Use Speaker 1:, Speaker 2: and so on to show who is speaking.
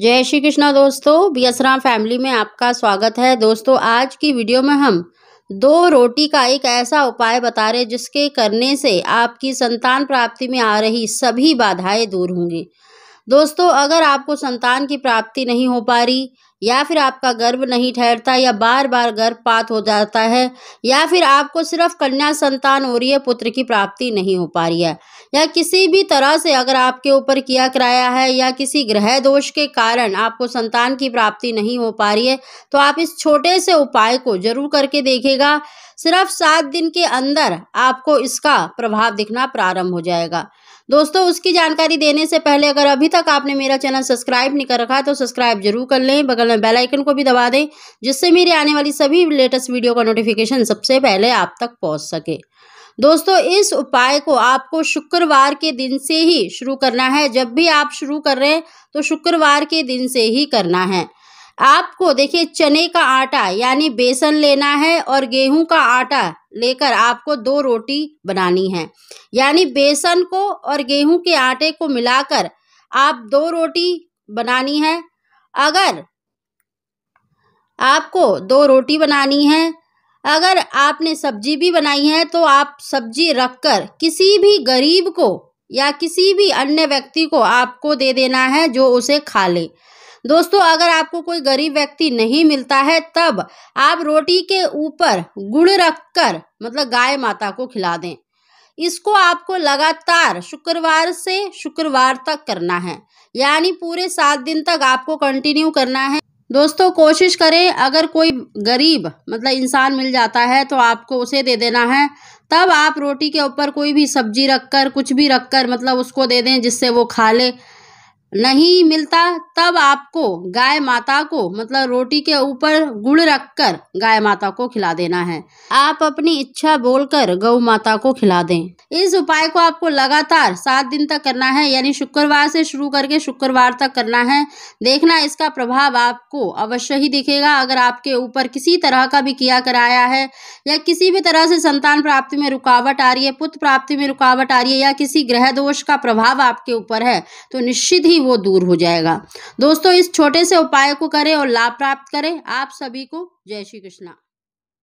Speaker 1: जय श्री कृष्णा दोस्तों बियसरा फैमिली में आपका स्वागत है दोस्तों आज की वीडियो में हम दो रोटी का एक ऐसा उपाय बता रहे जिसके करने से आपकी संतान प्राप्ति में आ रही सभी बाधाएं दूर होंगी दोस्तों अगर आपको संतान की प्राप्ति नहीं हो पा रही या फिर आपका गर्भ नहीं ठहरता या बार बार गर्भपात हो जाता है या फिर आपको सिर्फ कन्या संतान हो रही है पुत्र की प्राप्ति नहीं हो पा रही है या किसी भी तरह से अगर आपके ऊपर किया किराया है या किसी ग्रह दोष के कारण आपको संतान की प्राप्ति नहीं हो पा रही है तो आप इस छोटे से उपाय को जरूर करके देखेगा सिर्फ सात दिन के अंदर आपको इसका प्रभाव दिखना प्रारंभ हो जाएगा दोस्तों उसकी जानकारी देने से पहले अगर अभी तक आपने मेरा चैनल सब्सक्राइब नहीं कर रखा है तो सब्सक्राइब जरूर कर लें बगल में बेल आइकन को भी दबा दें जिससे मेरी आने वाली सभी लेटेस्ट वीडियो का नोटिफिकेशन सबसे पहले आप तक पहुँच सके दोस्तों इस उपाय को आपको शुक्रवार के दिन से ही शुरू करना है जब भी आप शुरू कर रहे हैं तो शुक्रवार के दिन से ही करना है आपको देखिए चने का आटा यानी बेसन लेना है और गेहूं का आटा लेकर आपको दो रोटी बनानी है यानी बेसन को और गेहूं के आटे को मिलाकर आप दो रोटी बनानी है अगर आपको दो रोटी बनानी है अगर आपने सब्जी भी बनाई है तो आप सब्जी रखकर किसी भी गरीब को या किसी भी अन्य व्यक्ति को आपको दे देना है जो उसे खा ले दोस्तों अगर आपको कोई गरीब व्यक्ति नहीं मिलता है तब आप रोटी के ऊपर गुड़ रखकर मतलब गाय माता को खिला दें इसको आपको लगातार शुक्रवार से शुक्रवार तक करना है यानी पूरे सात दिन तक आपको कंटिन्यू करना है दोस्तों कोशिश करें अगर कोई गरीब मतलब इंसान मिल जाता है तो आपको उसे दे देना है तब आप रोटी के ऊपर कोई भी सब्जी रखकर कुछ भी रखकर मतलब उसको दे दें जिससे वो खा ले नहीं मिलता तब आपको गाय माता को मतलब रोटी के ऊपर गुड़ रखकर गाय माता को खिला देना है आप अपनी इच्छा बोलकर गौ माता को खिला दें इस उपाय को आपको लगातार सात दिन तक करना है यानी शुक्रवार से शुरू करके शुक्रवार तक करना है देखना इसका प्रभाव आपको अवश्य ही दिखेगा अगर आपके ऊपर किसी तरह का भी किया कराया है या किसी भी तरह से संतान प्राप्ति में रुकावट आ रही है पुत्र प्राप्ति में रुकावट आ रही है या किसी ग्रह दोष का प्रभाव आपके ऊपर है तो निश्चित ही वो दूर हो जाएगा दोस्तों इस छोटे से उपाय को करें और लाभ प्राप्त करें आप सभी को जय श्री कृष्णा